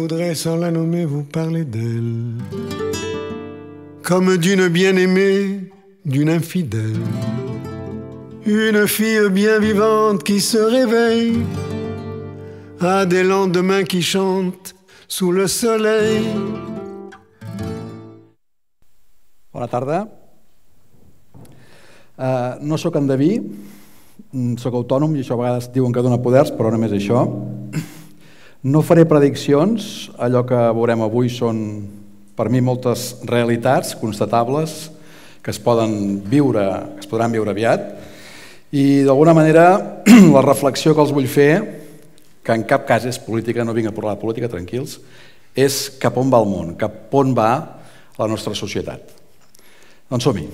voudrais sans la nommer vous parler d'elle, comme d'une bien-aimée, d'une infidèle. Une fille bien vivante qui se réveille à des lendemains qui chantent sous le soleil. Bona tarda. Uh, no sóc endeví, mm, sóc autònom i això a vegades diuen que dona poders, però només això. No faré prediccions, allò que veurem avui són per mi moltes realitats constatables que es poden viure, es podran viure aviat, i d'alguna manera la reflexió que els vull fer, que en cap cas és política, no vinc a parlar de política, tranquils, és cap on va el món, cap on va la nostra societat. Doncs som-hi.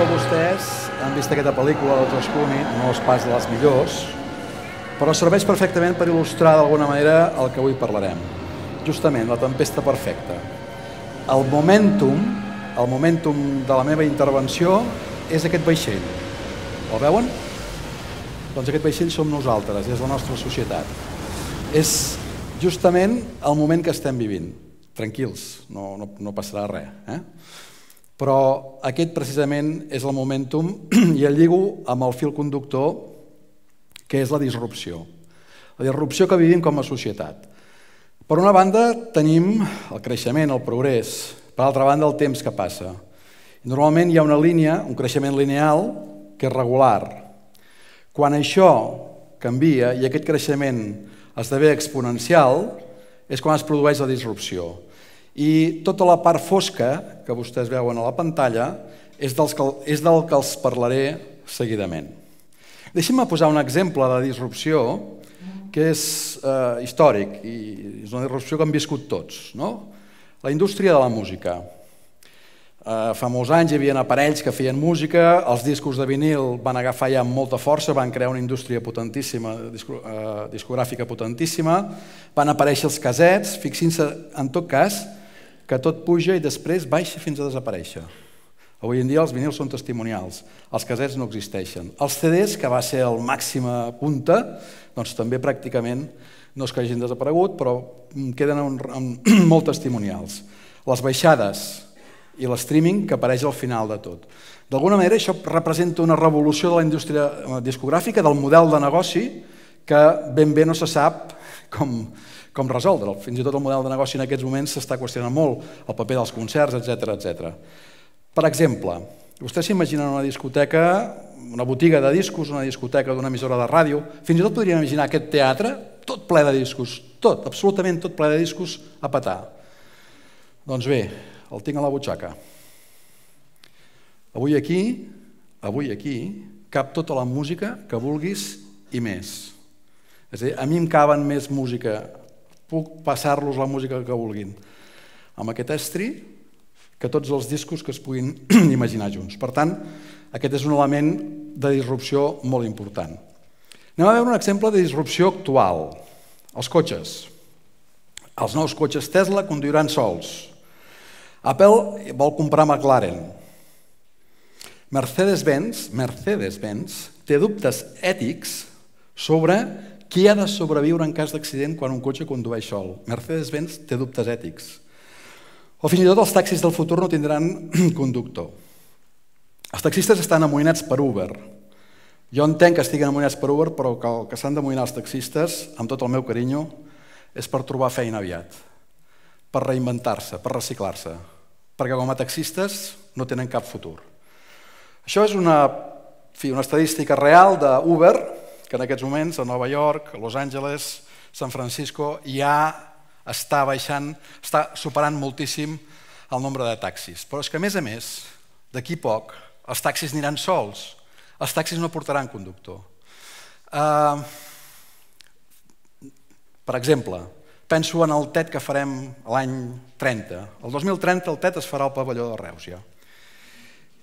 que vostès han vist aquesta pel·lícula del Trascuni, no els pas de les millors, però serveix perfectament per il·lustrar d'alguna manera el que avui parlarem. Justament, la tempesta perfecta. El momentum, el momentum de la meva intervenció és aquest vaixell. El veuen? Doncs aquest vaixell som nosaltres, és la nostra societat. És justament el moment que estem vivint. Tranquils, no, no, no passarà res. Eh? Però aquest precisament és el momentum i el lligo amb el fil conductor que és la disrupció. La disrupció que vivim com a societat. Per una banda tenim el creixement, el progrés, per altra banda el temps que passa. normalment hi ha una línia, un creixement lineal, que és regular. Quan això canvia i aquest creixement esdevé exponencial, és quan es produeix la disrupció. I tota la part fosca que vostès veuen a la pantalla és, dels que, és del que els parlaré seguidament. Deixem-me posar un exemple de disrupció que és eh, històric i és una disrupció que hem viscut tots. No? La indústria de la música. Eh, fa molts anys hi havia aparells que feien música, els discos de vinil van agafar ja amb molta força, van crear una indústria potentíssima, disco, eh, discogràfica potentíssima, van aparèixer els casets, fixin-se en tot cas que tot puja i després baixa fins a desaparèixer. Avui en dia els vinils són testimonials, els casets no existeixen. Els CDs, que va ser el màxima punta, doncs també pràcticament no és que hagin desaparegut, però queden un, un, molt testimonials. Les baixades i l'streaming que apareix al final de tot. D'alguna manera això representa una revolució de la indústria eh, discogràfica, del model de negoci, que ben bé no se sap com, com resoldre'l. Fins i tot el model de negoci en aquests moments s'està qüestionant molt, el paper dels concerts, etc etc. Per exemple, vostès s'imaginen una discoteca, una botiga de discos, una discoteca d'una emissora de ràdio, fins i tot podrien imaginar aquest teatre tot ple de discos, tot, absolutament tot ple de discos a petar. Doncs bé, el tinc a la butxaca. Avui aquí, avui aquí, cap tota la música que vulguis i més. És a dir, a mi em caben més música puc passar-los la música que vulguin. Amb aquest estri, que tots els discos que es puguin imaginar junts. Per tant, aquest és un element de disrupció molt important. Anem a veure un exemple de disrupció actual. Els cotxes. Els nous cotxes Tesla conduiran sols. Apple vol comprar McLaren. Mercedes-Benz Mercedes -Benz té dubtes ètics sobre qui ha de sobreviure en cas d'accident quan un cotxe condueix sol? Mercedes-Benz té dubtes ètics. O fins i tot els taxis del futur no tindran conductor. Els taxistes estan amoïnats per Uber. Jo entenc que estiguin amoïnats per Uber, però que el que s'han d'amoïnar els taxistes, amb tot el meu carinyo, és per trobar feina aviat, per reinventar-se, per reciclar-se, perquè com a taxistes no tenen cap futur. Això és una, fi, una estadística real d'Uber, que en aquests moments a Nova York, a Los Angeles, San Francisco, ja està baixant, està superant moltíssim el nombre de taxis. Però és que, a més a més, d'aquí poc, els taxis aniran sols. Els taxis no portaran conductor. Uh, per exemple, penso en el TET e que farem l'any 30. El 2030 el TET e es farà al pavelló de Reus, ja.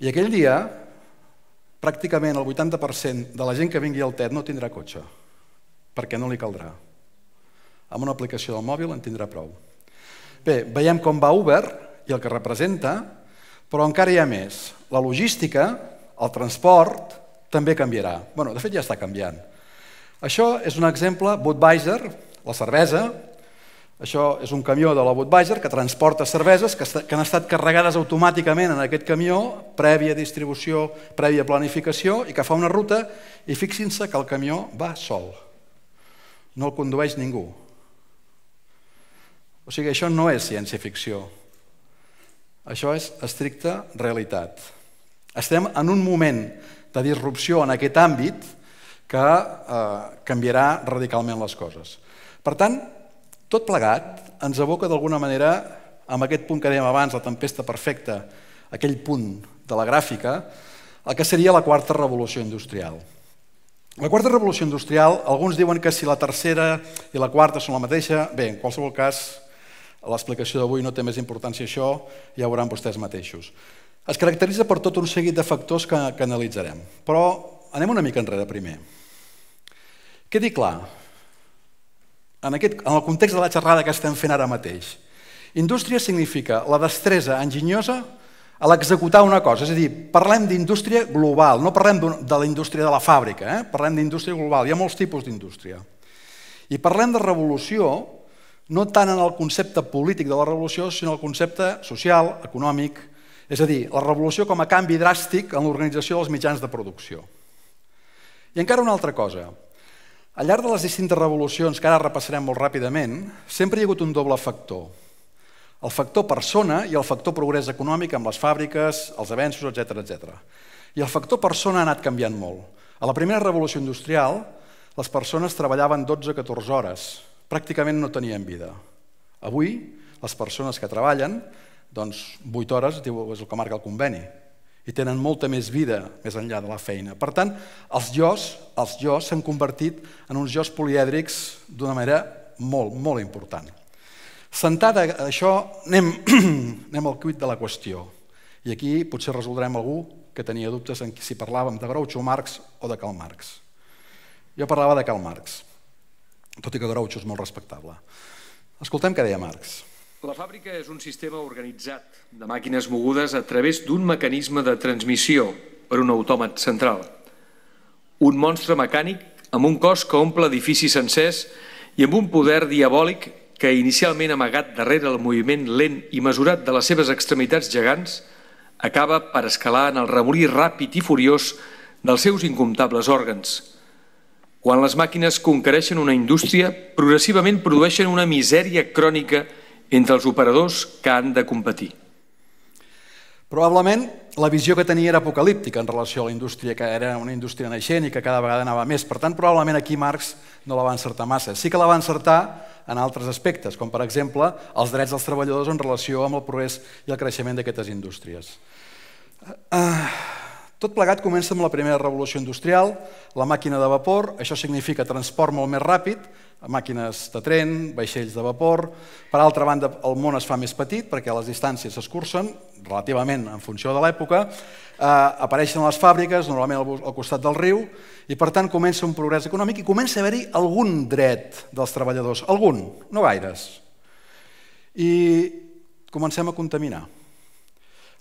I aquell dia pràcticament el 80% de la gent que vingui al TED no tindrà cotxe, perquè no li caldrà. Amb una aplicació del mòbil en tindrà prou. Bé, veiem com va Uber i el que representa, però encara hi ha més. La logística, el transport, també canviarà. Bueno, de fet, ja està canviant. Això és un exemple, Budweiser, la cervesa, això és un camió de la Budweiser que transporta cerveses que, que han estat carregades automàticament en aquest camió, prèvia distribució, prèvia planificació, i que fa una ruta, i fixin-se que el camió va sol. No el condueix ningú. O sigui, això no és ciència-ficció. Això és estricta realitat. Estem en un moment de disrupció en aquest àmbit que eh, canviarà radicalment les coses. Per tant, tot plegat ens aboca d'alguna manera amb aquest punt que dèiem abans, la tempesta perfecta, aquell punt de la gràfica, el que seria la quarta revolució industrial. La quarta revolució industrial, alguns diuen que si la tercera i la quarta són la mateixa, bé, en qualsevol cas, l'explicació d'avui no té més importància això, ja ho veuran vostès mateixos. Es caracteritza per tot un seguit de factors que, que analitzarem, però anem una mica enrere primer. Què dir clar, en, aquest, en el context de la xerrada que estem fent ara mateix. Indústria significa la destresa enginyosa a l'executar una cosa, és a dir, parlem d'indústria global, no parlem de la indústria de la fàbrica, eh? parlem d'indústria global, hi ha molts tipus d'indústria. I parlem de revolució no tant en el concepte polític de la revolució, sinó el concepte social, econòmic, és a dir, la revolució com a canvi dràstic en l'organització dels mitjans de producció. I encara una altra cosa, al llarg de les distintes revolucions, que ara repassarem molt ràpidament, sempre hi ha hagut un doble factor. El factor persona i el factor progrés econòmic amb les fàbriques, els avenços, etc etc. I el factor persona ha anat canviant molt. A la primera revolució industrial, les persones treballaven 12-14 hores, pràcticament no tenien vida. Avui, les persones que treballen, doncs 8 hores, és el que marca el conveni, i tenen molta més vida més enllà de la feina. Per tant, els jos els jos s'han convertit en uns jos polièdrics d'una manera molt, molt important. Sentada això, anem, anem al cuit de la qüestió. I aquí potser resoldrem algú que tenia dubtes en si parlàvem de Groucho Marx o de Karl Marx. Jo parlava de Karl Marx, tot i que Groucho és molt respectable. Escoltem què deia Marx. Marx. La fàbrica és un sistema organitzat de màquines mogudes a través d'un mecanisme de transmissió per un autòmat central. Un monstre mecànic amb un cos que omple edificis sencers i amb un poder diabòlic que, inicialment amagat darrere el moviment lent i mesurat de les seves extremitats gegants, acaba per escalar en el remolí ràpid i furiós dels seus incomptables òrgans. Quan les màquines conquereixen una indústria, progressivament produeixen una misèria crònica i entre els operadors que han de competir. Probablement la visió que tenia era apocalíptica en relació a la indústria, que era una indústria naixent i que cada vegada anava més. Per tant, probablement aquí Marx no la va encertar massa. Sí que la va encertar en altres aspectes, com per exemple els drets dels treballadors en relació amb el progrés i el creixement d'aquestes indústries. Uh, tot plegat comença amb la primera revolució industrial, la màquina de vapor, això significa transport molt més ràpid, màquines de tren, vaixells de vapor. Per altra banda, el món es fa més petit perquè les distàncies s'escurcen, relativament en funció de l'època, eh, apareixen les fàbriques, normalment al costat del riu, i per tant comença un progrés econòmic i comença a haver-hi algun dret dels treballadors, algun, no gaires. I comencem a contaminar.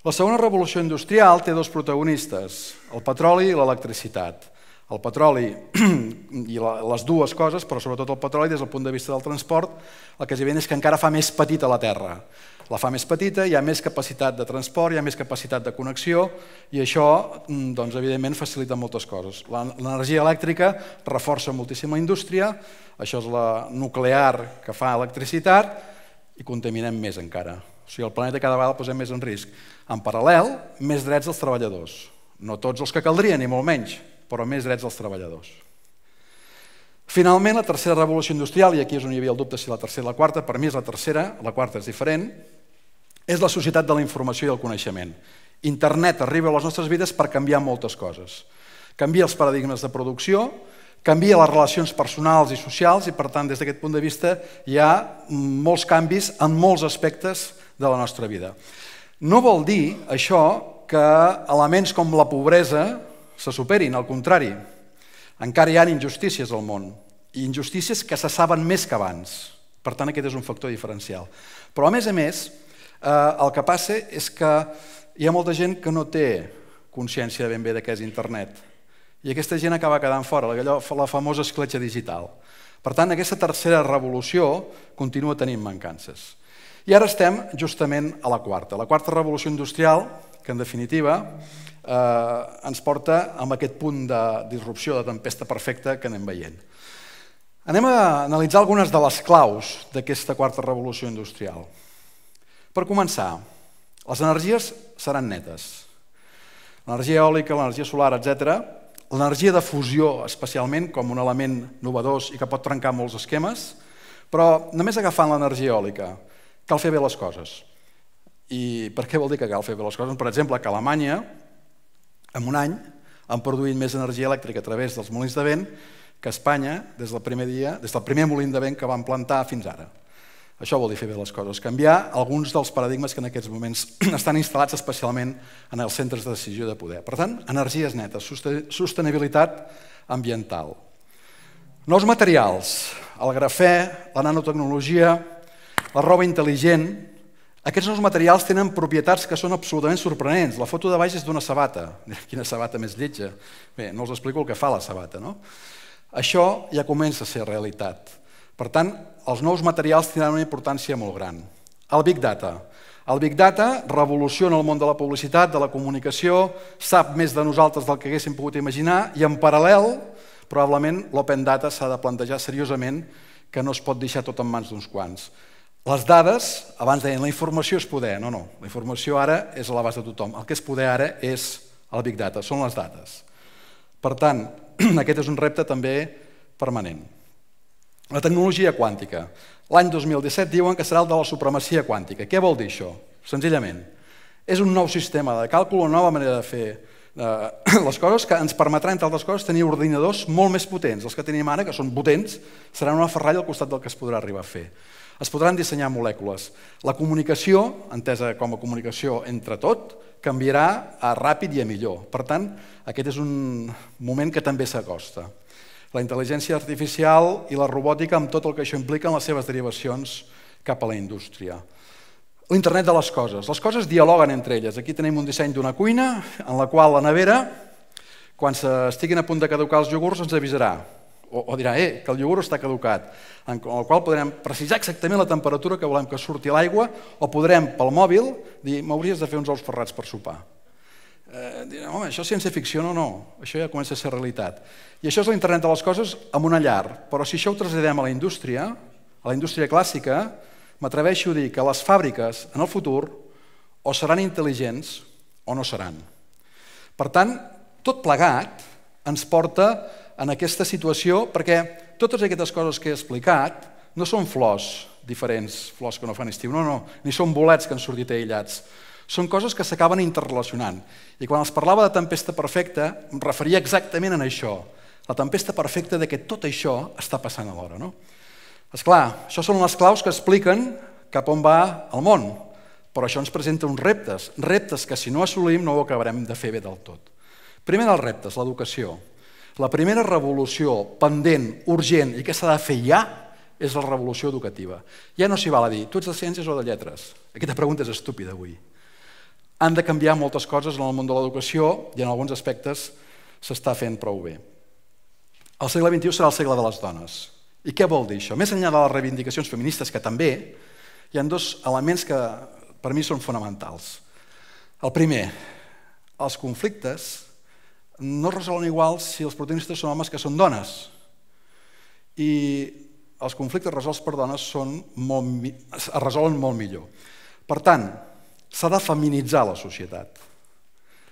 La segona revolució industrial té dos protagonistes, el petroli i l'electricitat. El petroli i les dues coses, però sobretot el petroli des del punt de vista del transport, el que és evident és que encara fa més petita la Terra. La fa més petita, hi ha més capacitat de transport, hi ha més capacitat de connexió i això, mm, doncs, evidentment, facilita moltes coses. L'energia elèctrica reforça moltíssim la indústria, això és la nuclear que fa electricitat i contaminem més encara. O sigui, el planeta cada vegada el posem més en risc. En paral·lel, més drets dels treballadors. No tots els que caldria, ni molt menys, però més drets dels treballadors. Finalment, la tercera revolució industrial, i aquí és on hi havia el dubte si la tercera o la quarta, per mi és la tercera, la quarta és diferent, és la societat de la informació i el coneixement. Internet arriba a les nostres vides per canviar moltes coses. Canvia els paradigmes de producció, canvia les relacions personals i socials i, per tant, des d'aquest punt de vista, hi ha molts canvis en molts aspectes de la nostra vida. No vol dir això que elements com la pobresa se superin, al contrari. Encara hi ha injustícies al món, i injustícies que se saben més que abans. Per tant, aquest és un factor diferencial. Però, a més a més, eh, el que passa és que hi ha molta gent que no té consciència de ben bé de què és internet. I aquesta gent acaba quedant fora, allò, la famosa escletxa digital. Per tant, aquesta tercera revolució continua tenint mancances. I ara estem justament a la quarta, la quarta revolució industrial, que en definitiva eh, ens porta amb aquest punt de disrupció, de tempesta perfecta que anem veient. Anem a analitzar algunes de les claus d'aquesta quarta revolució industrial. Per començar, les energies seran netes. L'energia eòlica, l'energia solar, etc. L'energia de fusió, especialment, com un element novedós i que pot trencar molts esquemes, però només agafant l'energia eòlica, Cal fer bé les coses. I per què vol dir que cal fer bé les coses? Per exemple, que a Alemanya, en un any, han produït més energia elèctrica a través dels molins de vent que Espanya des del primer dia, des del primer molin de vent que van plantar fins ara. Això vol dir fer bé les coses, canviar alguns dels paradigmes que en aquests moments estan instal·lats especialment en els centres de decisió de poder. Per tant, energies netes, sostenibilitat ambiental. Nous materials, el grafè, la nanotecnologia, la roba intel·ligent, aquests nous materials tenen propietats que són absolutament sorprenents. La foto de baix és d'una sabata. Quina sabata més lletja. Bé, no us explico el que fa la sabata, no? Això ja comença a ser realitat. Per tant, els nous materials tindran una importància molt gran. El Big Data. El Big Data revoluciona el món de la publicitat, de la comunicació, sap més de nosaltres del que haguéssim pogut imaginar i en paral·lel, probablement, l'Open Data s'ha de plantejar seriosament que no es pot deixar tot en mans d'uns quants. Les dades, abans deien la informació és poder, no, no, la informació ara és a l'abast de tothom, el que és poder ara és el Big Data, són les dades. Per tant, aquest és un repte també permanent. La tecnologia quàntica. L'any 2017 diuen que serà el de la supremacia quàntica. Què vol dir això? Senzillament, és un nou sistema de càlcul, una nova manera de fer eh, les coses que ens permetrà, entre altres coses, tenir ordinadors molt més potents. Els que tenim ara, que són potents, seran una ferralla al costat del que es podrà arribar a fer. Es podran dissenyar molècules. La comunicació, entesa com a comunicació entre tot, canviarà a ràpid i a millor. Per tant, aquest és un moment que també s'acosta. La intel·ligència artificial i la robòtica amb tot el que això implica en les seves derivacions cap a la indústria. L'internet de les coses. Les coses dialoguen entre elles. Aquí tenim un disseny d'una cuina en la qual la nevera, quan estiguin a punt de caducar els iogurts, ens avisarà o, o dirà, eh, que el iogurt està caducat, en el qual podrem precisar exactament la temperatura que volem que surti l'aigua, o podrem, pel mòbil, dir, m'hauries de fer uns ous ferrats per sopar. Eh, dir, home, això és ciència ficció? No, no, això ja comença a ser realitat. I això és l'internet de les coses amb una llar, però si això ho traslladem a la indústria, a la indústria clàssica, m'atreveixo a dir que les fàbriques, en el futur, o seran intel·ligents o no seran. Per tant, tot plegat ens porta en aquesta situació perquè totes aquestes coses que he explicat no són flors diferents, flors que no fan estiu, no, no, ni són bolets que han sortit aïllats. Són coses que s'acaben interrelacionant. I quan els parlava de tempesta perfecta, em referia exactament a això, la tempesta perfecta de que tot això està passant alhora. No? És clar, això són les claus que expliquen cap on va el món, però això ens presenta uns reptes, reptes que si no assolim no ho acabarem de fer bé del tot. Primer dels reptes, l'educació. La primera revolució pendent, urgent i que s'ha de fer ja és la revolució educativa. Ja no s'hi val a dir, tu ets de ciències o de lletres? Aquesta pregunta és estúpida avui. Han de canviar moltes coses en el món de l'educació i en alguns aspectes s'està fent prou bé. El segle XXI serà el segle de les dones. I què vol dir això? Més enllà de les reivindicacions feministes, que també, hi ha dos elements que per mi són fonamentals. El primer, els conflictes no resolen igual si els protagonistes són homes que són dones. I els conflictes resolts per dones són molt, es resolen molt millor. Per tant, s'ha de feminitzar la societat.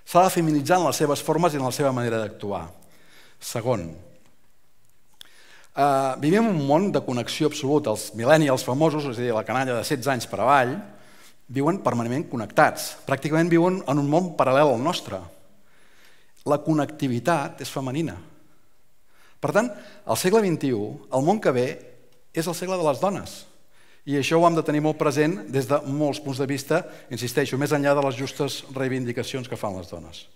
S'ha de feminitzar en les seves formes i en la seva manera d'actuar. Segon, eh, vivim un món de connexió absoluta. Els millennials famosos, és a dir, la canalla de 16 anys per avall, viuen permanentment connectats. Pràcticament viuen en un món paral·lel al nostre la connectivitat és femenina. Per tant, al segle XXI, el món que ve és el segle de les dones. I això ho hem de tenir molt present des de molts punts de vista, insisteixo, més enllà de les justes reivindicacions que fan les dones.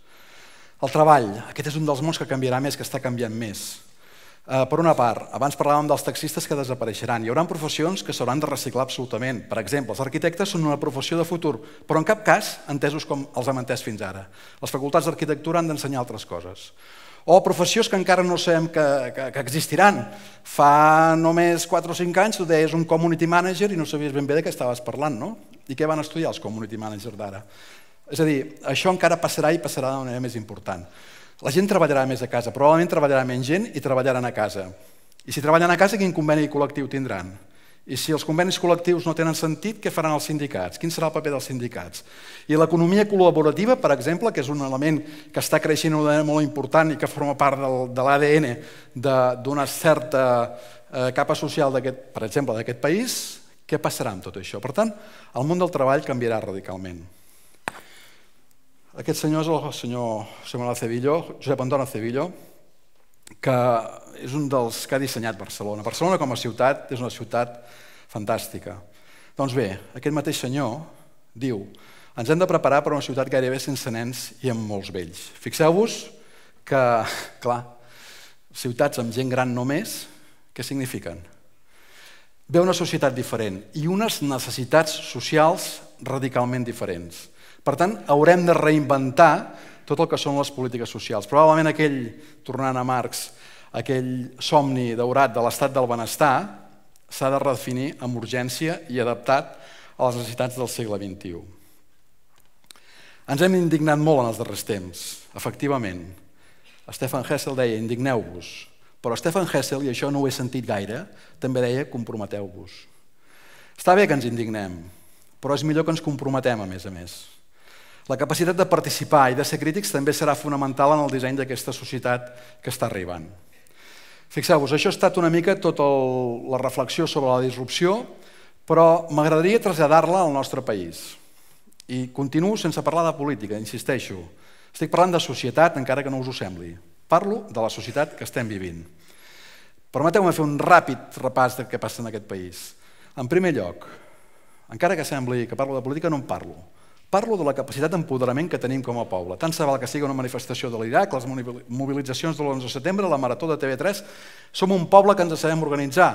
El treball, aquest és un dels mons que canviarà més, que està canviant més. Eh, per una part, abans parlàvem dels taxistes que desapareixeran. Hi haurà professions que s'hauran de reciclar absolutament. Per exemple, els arquitectes són una professió de futur, però en cap cas entesos com els hem entès fins ara. Les facultats d'arquitectura han d'ensenyar altres coses o professions que encara no sabem que, que, que existiran. Fa només 4 o 5 anys tu deies un community manager i no sabies ben bé de què estaves parlant, no? I què van estudiar els community managers d'ara? És a dir, això encara passarà i passarà d'una manera més important. La gent treballarà més a casa, probablement treballarà menys gent i treballaran a casa. I si treballen a casa, quin conveni col·lectiu tindran? I si els convenis col·lectius no tenen sentit, què faran els sindicats? Quin serà el paper dels sindicats? I l'economia col·laborativa, per exemple, que és un element que està creixent d'una manera molt important i que forma part del, de l'ADN d'una certa eh, capa social, per exemple, d'aquest país, què passarà amb tot això? Per tant, el món del treball canviarà radicalment. Aquest senyor és el senyor Samuel Acevillo, Josep Anton Acevillo, que és un dels que ha dissenyat Barcelona. Barcelona com a ciutat és una ciutat fantàstica. Doncs bé, aquest mateix senyor diu ens hem de preparar per una ciutat gairebé sense nens i amb molts vells. Fixeu-vos que, clar, ciutats amb gent gran només, què signifiquen? Ve una societat diferent i unes necessitats socials radicalment diferents. Per tant, haurem de reinventar tot el que són les polítiques socials. Probablement aquell, tornant a Marx, aquell somni daurat de l'estat del benestar s'ha de redefinir amb urgència i adaptat a les necessitats del segle XXI. Ens hem indignat molt en els darrers temps, efectivament. Stefan Hessel deia, indigneu-vos. Però Stefan Hessel, i això no ho he sentit gaire, també deia, comprometeu-vos. Està bé que ens indignem, però és millor que ens comprometem, a més a més. La capacitat de participar i de ser crítics també serà fonamental en el disseny d'aquesta societat que està arribant. Fixeu-vos, això ha estat una mica tota la reflexió sobre la disrupció, però m'agradaria traslladar-la al nostre país. I continuo sense parlar de política, insisteixo. Estic parlant de societat, encara que no us ho sembli. Parlo de la societat que estem vivint. Permeteu-me fer un ràpid repàs del que passa en aquest país. En primer lloc, encara que sembli que parlo de política, no en parlo Parlo de la capacitat d'empoderament que tenim com a poble. Tant se val que sigui una manifestació de l'Iraq, les mobilitzacions de l'11 de setembre, la marató de TV3... Som un poble que ens sabem organitzar,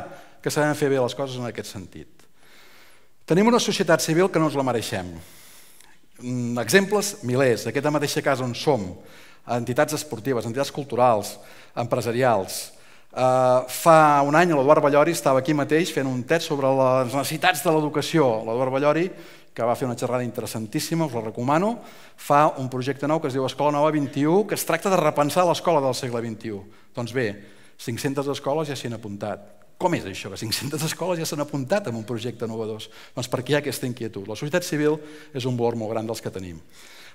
que sabem fer bé les coses en aquest sentit. Tenim una societat civil que no ens la mereixem. Mm, exemples, milers. d'aquesta mateixa casa on som, entitats esportives, entitats culturals, empresarials... Eh, fa un any l'Eduard Ballori estava aquí mateix fent un test sobre les necessitats de l'educació. L'Eduard Ballori que va fer una xerrada interessantíssima, us la recomano, fa un projecte nou que es diu Escola Nova 21, que es tracta de repensar l'escola del segle XXI. Doncs bé, 500 escoles ja s'hi han apuntat. Com és això, que 500 escoles ja s'han apuntat en un projecte innovador? Doncs perquè hi ha aquesta inquietud. La societat civil és un valor molt gran dels que tenim.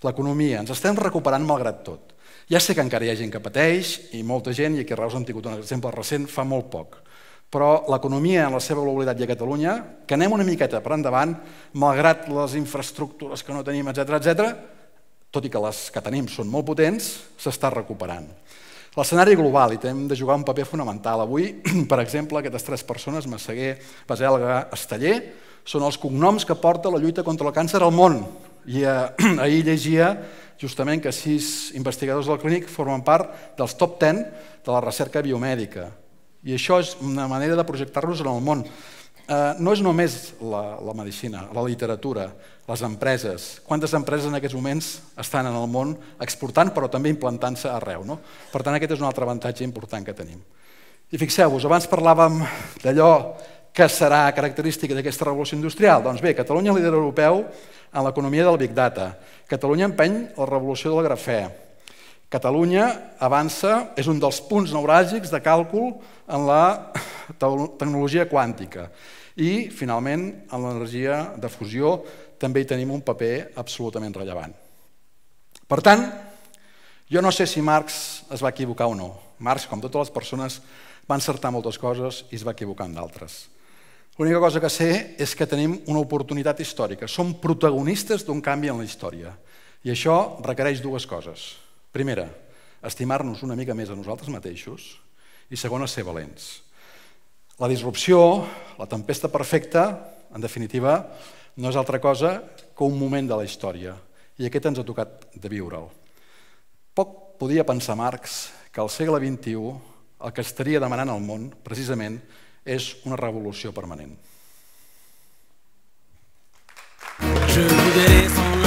L'economia, ens estem recuperant malgrat tot. Ja sé que encara hi ha gent que pateix i molta gent, i aquí a Reus hem tingut un exemple recent fa molt poc, però l'economia en la seva globalitat i a Catalunya, que anem una miqueta per endavant, malgrat les infraestructures que no tenim, etc etc, tot i que les que tenim són molt potents, s'està recuperant. L'escenari global, i hem de jugar un paper fonamental. Avui, per exemple, aquestes tres persones, Massaguer, Baselga, Esteller, són els cognoms que porta la lluita contra el càncer al món. I eh, ahir llegia justament que sis investigadors del clínic formen part dels top 10 de la recerca biomèdica. I això és una manera de projectar-nos en el món. Eh, no és només la, la medicina, la literatura, les empreses. Quantes empreses en aquests moments estan en el món exportant però també implantant-se arreu. No? Per tant, aquest és un altre avantatge important que tenim. I fixeu-vos, abans parlàvem d'allò que serà característica d'aquesta revolució industrial? Doncs bé, Catalunya líder europeu en l'economia del Big Data. Catalunya empeny la revolució del grafè, Catalunya avança, és un dels punts neuràgics de càlcul en la tecnologia quàntica. I, finalment, en l'energia de fusió també hi tenim un paper absolutament rellevant. Per tant, jo no sé si Marx es va equivocar o no. Marx, com totes les persones, va encertar moltes coses i es va equivocar en d'altres. L'única cosa que sé és que tenim una oportunitat històrica. Som protagonistes d'un canvi en la història. I això requereix dues coses Primera, estimar-nos una mica més a nosaltres mateixos i segona, ser valents. La disrupció, la tempesta perfecta, en definitiva, no és altra cosa que un moment de la història i aquest ens ha tocat de viure'l. Poc podia pensar Marx que al segle XXI el que estaria demanant al món, precisament, és una revolució permanent. Je voudrais